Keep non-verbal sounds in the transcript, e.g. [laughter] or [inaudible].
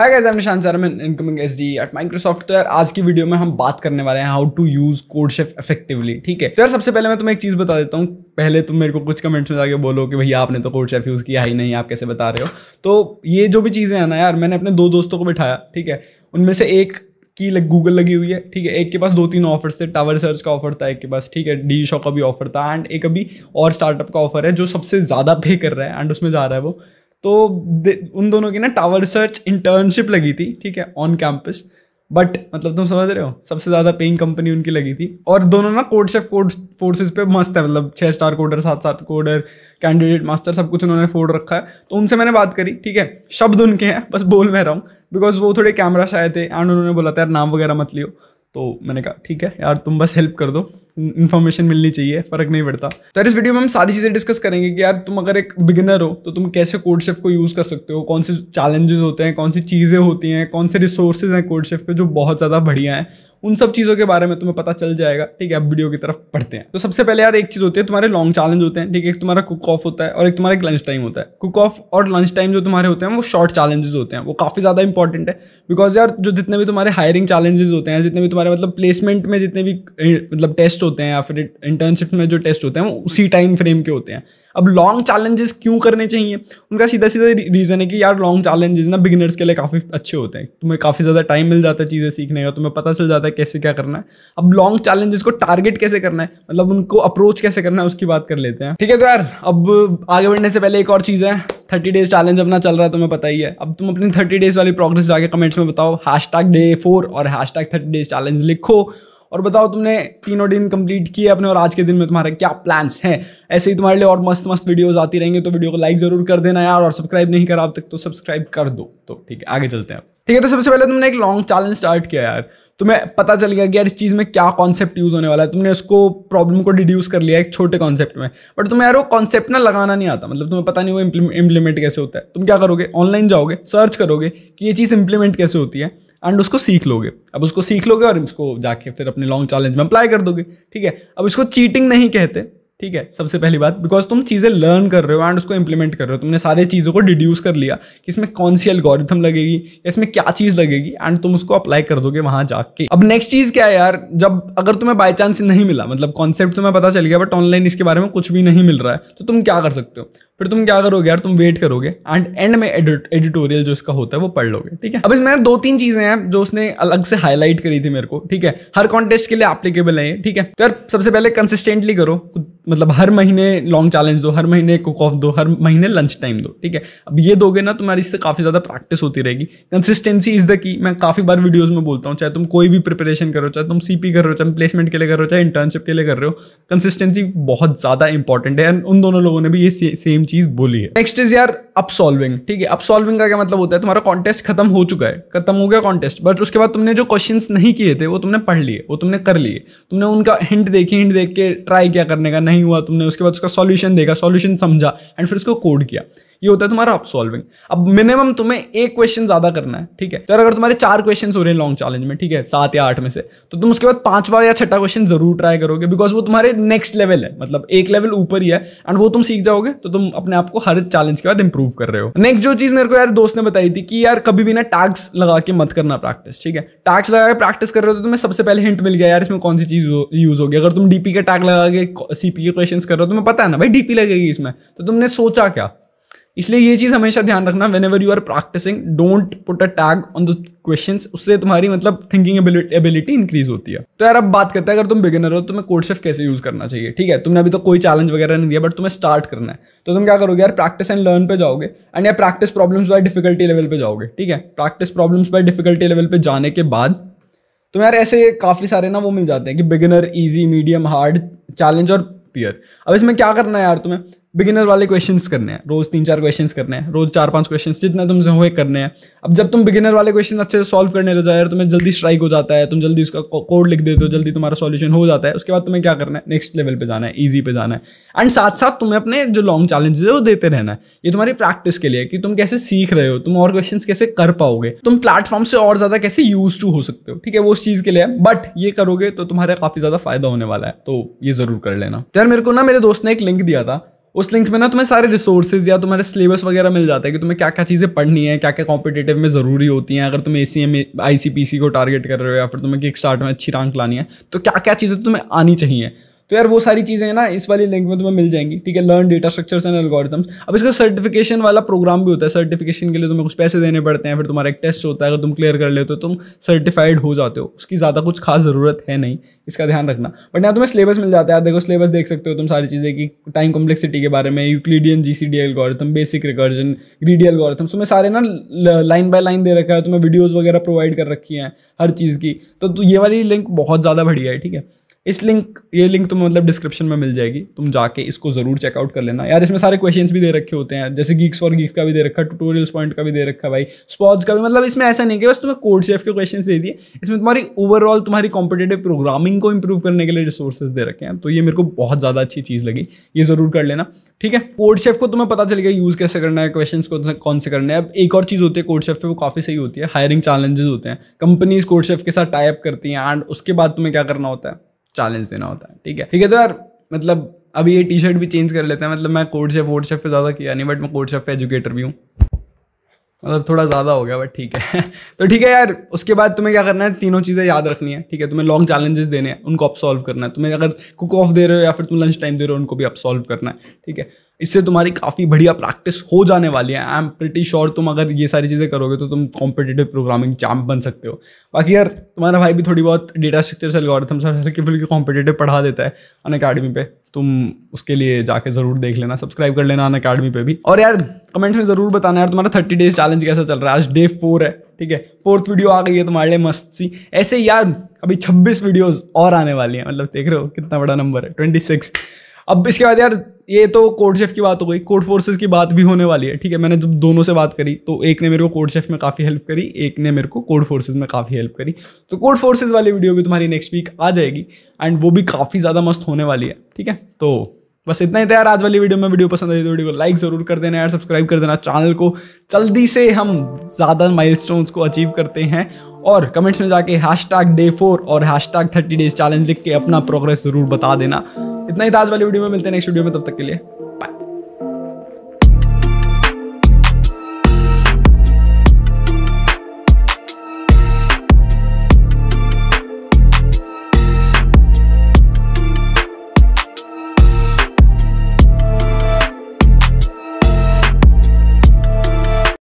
hi guys I am Nishan सरमन incoming S D at Microsoft तो यार आज की वीडियो में हम बात करने वाले हैं how to use code chef effectively ठीक है तो यार सबसे पहले मैं तुम्हें एक चीज बता देता हूँ पहले तुम मेरे को कुछ कमेंट्स में जाके बोलो कि भैया आपने तो कोड शेफ यूज़ किया ही नहीं आप कैसे बता रहे हो तो ये जो भी चीज़ें हैं ना यार मैंने अपने दो दोस्तों को बिठाया ठीक है उनमें से एक की लग गूगल लगी हुई है ठीक है एक के पास दो तीन ऑफर्स थे टावर सर्च का ऑफर था एक के पास ठीक है डी शॉ का भी ऑफर था एंड एक अभी और स्टार्टअप का ऑफर है जो सबसे ज़्यादा पे कर रहा है एंड उसमें जा रहा है वो तो उन दोनों की ना टावर सर्च इंटर्नशिप लगी थी ठीक है ऑन कैंपस बट मतलब तुम समझ रहे हो सबसे ज़्यादा पेइंग कंपनी उनकी लगी थी और दोनों ना कोड शेफ कोड फोर्सेज पे मस्त है मतलब छः स्टार कोडर सात सात कोडर कैंडिडेट मास्टर सब कुछ उन्होंने फोड़ रखा है तो उनसे मैंने बात करी ठीक है शब्द उनके हैं बस बोल मैं रहा हूँ बिकॉज वो थोड़े कैमरा शायद थे एंड उन्होंने बोला था यार नाम वगैरह मत लियो तो मैंने कहा ठीक है यार तुम बस हेल्प कर दो इन्फॉर्मेशन मिलनी चाहिए फर्क नहीं पड़ता तो इस वीडियो में हम सारी चीज़ें डिस्कस करेंगे कि यार तुम अगर एक बिगिनर हो तो तुम कैसे कोड शेफ को यूज़ कर सकते हो कौन से चैलेंजेस होते हैं कौन सी चीज़ें होती हैं कौन से रिसोर्सेज हैं कोड शेफ पे जो बहुत ज़्यादा बढ़िया हैं उन सब चीज़ों के बारे में तुम्हें पता चल जाएगा ठीक है अब वीडियो की तरफ पढ़ते हैं तो सबसे पहले यार एक चीज़ होती है तुम्हारे लॉन्ग चैलेंज होते हैं ठीक है एक तुम्हारा कुक ऑफ होता है और एक तुम्हारा एक लंच टाइम होता है कुक ऑफ और लंच टाइम जो तुम्हारे होते हैं वो शॉर्ट चैलेंजेस होते हैं वो काफ़ी ज़्यादा इंपॉर्टेंट है बिकॉज यार जो जितने भी तुम्हारे हायरिंग चैलेंजेस होते हैं जितने भी तुम्हारे मतलब प्लेसमेंट में जितने भी मतलब टेस्ट होते हैं या फिर इंटर्नशिप में जो टेस्ट होते हैं वो उसी टाइम फ्रेम के होते हैं अब लॉन्ग चैलेंजेस क्यों करने चाहिए उनका सीधा सीधा रीज़न है कि यार लॉन्ग चैलेंजेस ना बिगिनर्स के लिए काफ़ी अच्छे होते हैं तुम्हें काफ़ी ज़्यादा टाइम मिल जाता है चीज़ें सीखने का तुम्हें पता चल जाता है कैसे क्या करना है अब लॉन्ग चैलेंजेस को टारगेट कैसे करना है मतलब उनको अप्रोच कैसे करना है उसकी बात कर लेते हैं ठीक है तो यार अब आगे बढ़ने से पहले एक और चीज़ है थर्टी डेज चैलेंज अपना चल रहा है तुम्हें पता ही है अब तुम अपनी थर्टी डेज वाली प्रोग्रेस जाके कमेंट्स में बताओ हैश टैग डे फोर और hash tag thirty days challenge लिखो और बताओ तुमने तीनों दिन कंप्लीट किए अपने और आज के दिन में तुम्हारे क्या प्लान्स हैं ऐसे ही तुम्हारे लिए और मस्त मस्त वीडियोज आती रहेंगे तो वीडियो को लाइक जरूर कर देना यार और सब्सक्राइब नहीं करा अब तक तो सब्सक्राइब कर दो तो ठीक है आगे चलते हैं ठीक है तो सबसे पहले तुमने एक लॉन्ग चैलेंज स्टार्ट किया यार तुम्हें पता चल गया कि यार इस चीज़ में क्या कॉन्सेप्ट यूज़ होने वाला है तुमने उसको प्रॉब्लम को डिड्यूस कर लिया एक छोटे कॉन्सेप्ट में बट तुम्हें यार वो कॉन्सेप्ट ना लगाना नहीं आता मतलब तुम्हें पता नहीं वो इम्प्लीमेंट कैसे होता है तुम क्या करोगे ऑनलाइन जाओगे सर्च करोगे कि ये चीज़ इंप्लीमेंट कैसे होती है एंड उसको सीख लोगे अब उसको सीख लोगे और इसको जाके फिर अपने लॉन्ग चैलेंज में अप्लाई कर दोगे ठीक है अब इसको चीटिंग नहीं कहते ठीक है सबसे पहली बात बिकॉज तुम चीज़ें लर्न कर रहे हो एंड उसको इंप्लीमेंट कर रहे हो तुमने सारे चीज़ों को डिड्यूस कर लिया कि इसमें कौन सी अलगोरिथम लगेगी या इसमें क्या चीज़ लगेगी एंड तुम उसको अप्लाई कर दोगे वहाँ जाके अब नेक्स्ट चीज़ क्या है यार जब अगर तुम्हें बाई चांस नहीं मिला मतलब कॉन्सेप्ट तुम्हें पता चल गया बट ऑनलाइन इसके बारे में कुछ भी नहीं मिल रहा है तो तुम क्या कर सकते हो फिर तुम क्या करोगे यार तुम वेट करोगे एंड एंड में एडिटोरियल जो इसका होता है वो पढ़ लोगे ठीक है अब इसमें दो तीन चीजें हैं जो उसने अलग से हाईलाइट करी थी मेरे को ठीक है हर कॉन्टेस्ट के लिए एप्लीकेबल है ठीक है तो सबसे पहले कंसिस्टेंटली करो मतलब हर महीने लॉन्ग चैलेंज दो हर महीने कुक ऑफ दो हर महीने लंच टाइम दो ठीक है अब ये दोगे ना तुम्हारी इससे काफ़ी ज़्यादा प्रैक्टिस होती रहेगी कंसिस्टेंसी इज़ द की मैं काफ़ी बार वीडियोज़ में बोलता हूँ चाहे तुम कोई भी प्रिपरेशन करो चाहे तुम सीपी कर रहे हो चाहे प्लेसमेंट के लिए कर रहे हो चाहे इंटर्नशिप के लिए कर रहे हो कंसिस्टेंसी बहुत ज़्यादा इंपॉर्टेंट है एंड उन दोनों लोगों ने भी ये सेम चीज बोली है नेक्स्ट इज यार अप सॉल्विंग ठीक है अप सॉल्विंग का क्या मतलब होता है तुम्हारा कॉन्टेस्ट खत्म हो चुका है खत्म हो गया कॉन्टेस्ट बट उसके बाद तुमने जो क्वेश्चन नहीं किए थे वो तुमने पढ़ लिए वो तुमने कर लिए तुमने उनका हिंट देखी हिंट देख के ट्राई किया करने का नहीं हुआ तुमने उसके बाद उसका सोल्यूशन देखा सोल्यूशन समझा एंड फिर उसको कोड किया ये होता है तुम्हारा अप सॉल्विंग अब मिनिमम तुम्हें एक क्वेश्चन ज्यादा करना है ठीक है तो अगर तुम्हारे चार क्वेश्चन हो रहे हैं लॉन्ग चैलेंज में ठीक है सात या आठ में से तो तुम उसके बाद पांचवा या छठा क्वेश्चन जरूर ट्राई करोगे बिकॉज वो तुम्हारे नेक्स्ट लेवल है मतलब एक लेवल ऊपर ही है एंड वो तुम सीख जाओगे तो तुम अपने आप को हर चैलेंज के बाद इंप्रूव कर रहे हो नेक्स्ट जो चीज मेरे को यार दोस्त ने बताई थी कि यार कभी भी ना टैक्स लगा के मत करना प्रैक्टिस ठीक है टैक्स लगा के प्रैक्टिस कर रहे हो तो तुम्हें सबसे पहले हिंट मिल गया यार इसमें कौन सी चीज यूज होगी अगर तुम डीपी के टैग लगा के सीपी के क्वेश्चन कर रहे हो तुम्हें पता है ना भाई डीपी लगेगी इसमें तो तुमने सोचा क्या इसलिए ये चीज़ हमेशा ध्यान रखना whenever you are practising don't put a tag on the question उससे तुम्हारी मतलब थिंकिंग एबिलिटी इंक्रीज होती है तो यार अब बात करते हैं अगर तुम बिगिनर हो तो तुम्हें कोडसेफ कैसे यूज़ करना चाहिए ठीक है तुमने अभी तो कोई चैलेंज वगैरह नहीं दिया बट तुम्हें स्टार्ट करना है तो तुम क्या करोगे यार प्रैक्टिस एंड लर्न पे जाओगे एंड या practice problems by difficulty level पे जाओगे ठीक है practice problems by difficulty level पे जाने के बाद तो यार ऐसे काफ़ी सारे ना वो मिल जाते हैं कि beginner easy medium hard challenge और पियर अब इसमें क्या करना है यार तुम्हें बिगिनर वाले क्वेश्चन करने हैं रोज तीन चार क्वेश्चन करने हैं रोज चार पांच क्वेश्चन जितना तुमसे हुए करने हैं अब जब तुम बिगिनर वाले क्वेश्चन अच्छे से सॉल्व करने लग जाए तुम्हें जल्दी स्ट्राइक हो जाता है तुम जल्दी उसका कोड लिख देते हो जल्दी तुम्हारा सॉल्यूशन हो जाता है उसके बाद तुम्हें क्या करना है नेक्स्ट लेवल पे जाना है ईजी पे जाना है एंड साथ साथ तुम्हें अपने जो लॉन्ग चैलेंजेस है वो देते रहना है ये तुम्हारी प्रैक्टिस के लिए कि तुम कैसे सीख रहे हो तुम और क्वेश्चन कैसे कर पाओगे तुम प्लेटफॉर्म से और ज्यादा कैसे यूज टू हो सकते हो ठीक है वो उस चीज के लिए बट ये करोगे तो तुम्हारा काफी ज्यादा फायदा होने वाला है तो ये जरूर कर लेना तो यार मेरे को ना मेरे दोस्त ने एक लिंक दिया था उस लिंक में ना तुम्हें सारे रिसोर्सेज या तुम्हारे सिलेबस वगैरह मिल जाता है कि तुम्हें क्या क्या चीज़ें पढ़नी है क्या क्या कॉम्पिटेटिव में ज़रूरी होती हैं अगर तुम ए सी एम आई सी पी सी को टारगेट कर रहे हो या फिर तुम्हें किक स्टार्ट में अच्छी रैंक लानी है तो क्या क्या चीज़ें तुम्हें आनी चाहिए तो यार वो सारी चीज़ें ना इस वाली लिंक में तुम्हें मिल जाएंगी ठीक है learn data structures and algorithms अब इसका सर्टिफिकेशन वाला प्रोग्राम भी होता है सर्टिफिकेशन के लिए तुम्हें कुछ पैसे देने पड़ते हैं फिर तुम्हारा एक टेस्ट होता है अगर तुम क्लियर कर लेते हो तुम सर्टिफाइड हो जाते हो उसकी ज़्यादा कुछ खास ज़रूरत है नहीं इसका ध्यान रखना बट यहाँ तुम्हें सिलेबस मिल जाता है देखो सिलेबस देख सकते हो तुम सारी चीज़ें कि टाइम कॉम्प्लेक्सिटी के बारे में Euclidean G C D algorithm basic recursion greedy algorithm तुम्हें सारे ना लाइन बाय लाइन दे रखा है तुम्हें वीडियोज़ वगैरह प्रोवाइड कर रखी हैं हर चीज़ की तो, तो ये वाली लिंक बहुत ज़्यादा बढ़िया है ठीक है इस लिंक ये लिंक तुम्हें मतलब डिस्क्रिप्शन में मिल जाएगी तुम जाके इसको ज़रूर चेकआउट कर लेना यार इसमें सारे क्वेश्चन भी दे रखे होते हैं जैसे गीक्स और गीक्स का भी दे रखा है ट्यूटोरियल्स पॉइंट का भी दे रखा भाई स्पॉर्ट्स का भी मतलब इसमें ऐसा नहीं कि बस तुम्हें कोड सेफ के क्वेश्चन दे दिए इसमें तुम्हारी ओवरऑल तुम्हारी कॉम्पिटेटिव प्रोग्रामिंग को इंप्रूव करने के लिए रिसोर्सेज दे रखे हैं तो ये मेरे को बहुत ज़्यादा अच्छी चीज़ लगी ये ज़रूर कर लेना ठीक है कोड शेफ को तुम्हें पता गया यूज़ कैसे करना है क्वेश्चन को कौन से करना है अब एक और चीज़ होती है कोड शेफ पे वो काफ़ी सही होती है हायरिंग चैलेंजेस होते हैं कंपनीज कोड शेफ के साथ टाइप करती हैं एंड उसके बाद तुम्हें क्या करना होता है चैलेंज देना होता है ठीक है ठीक है तो यार मतलब अभी ये टी शर्ट भी चेंज कर लेते हैं मतलब मैं कोर्ट शेफ वोट शेफ पे ज़्यादा किया नहीं बट मैं कोर्ट शेफ पे एजुकेटर भी हूँ मतलब थोड़ा ज़्यादा हो गया बट ठीक है [laughs] तो ठीक है यार उसके बाद तुम्हें क्या करना है तीनों चीज़ें याद रखनी है ठीक है तुम्हें लॉन्ग चैलेंजेस देने हैं उनको अप सॉल्व करना है तुम्हें अगर कुक ऑफ दे रहे हो या फिर तुम लंच टाइम दे रहे हो उनको भी अप सॉल्व करना है ठीक है इससे तुम्हारी काफ़ी बढ़िया प्रैक्टिस हो जाने वाली है आई एम प्रिटी श्योर तुम अगर ये सारी चीज़ें करोगे तो तुम कॉम्पिटेटिव प्रोग्रामिंग चैम्प बन सकते हो बाकी यार तुम्हारा भाई भी थोड़ी बहुत डेटा स्ट्रक्चर लगा और हल्की फुल्की कॉम्पिटेटिव पढ़ा देता है अन अकेडमी पे तुम उसके लिए जाके ज़रूर देख लेना सब्सक्राइब कर लेना अन अकेडमी पे भी और यार कमेंट्स में ज़रूर बताना यार तुम्हारा थर्टी डेज चैलेंज कैसा चल रहा है आज डे फोर है ठीक है फोर्थ वीडियो आ गई है तुम्हारे लिए मस्त सी ऐसे यार अभी छब्बीस वीडियोज और आने वाली हैं मतलब देख रहे हो कितना बड़ा नंबर है ट्वेंटी सिक्स अब इसके बाद यार ये तो कोड शेफ की बात हो गई कोड फोर्सेज की बात भी होने वाली है ठीक है मैंने जब दोनों से बात करी तो एक ने मेरे को कोड शेफ में काफ़ी हेल्प करी एक ने मेरे को कोड फोर्सेज में काफ़ी हेल्प करी तो कोड फोर्सेज वाली वीडियो भी तुम्हारी नेक्स्ट वीक आ जाएगी एंड वो भी काफ़ी ज़्यादा मस्त होने वाली है ठीक है तो बस इतना ही तैयार आज वाली वीडियो में वीडियो पसंद आई तो वीडियो को लाइक जरूर कर देना यार सब्सक्राइब कर देना चैनल को जल्दी से हम ज़्यादा माइलस्टोन्स को अचीव करते हैं और कमेंट्स में जाके हैश टैग डे फोर और hash tag thirty days challenge लिख के अपना प्रोग्रेस जरूर बता देना इतना ही था आज वाली वीडियो में मिलते हैं नेक्स्ट वीडियो में तब तक के लिए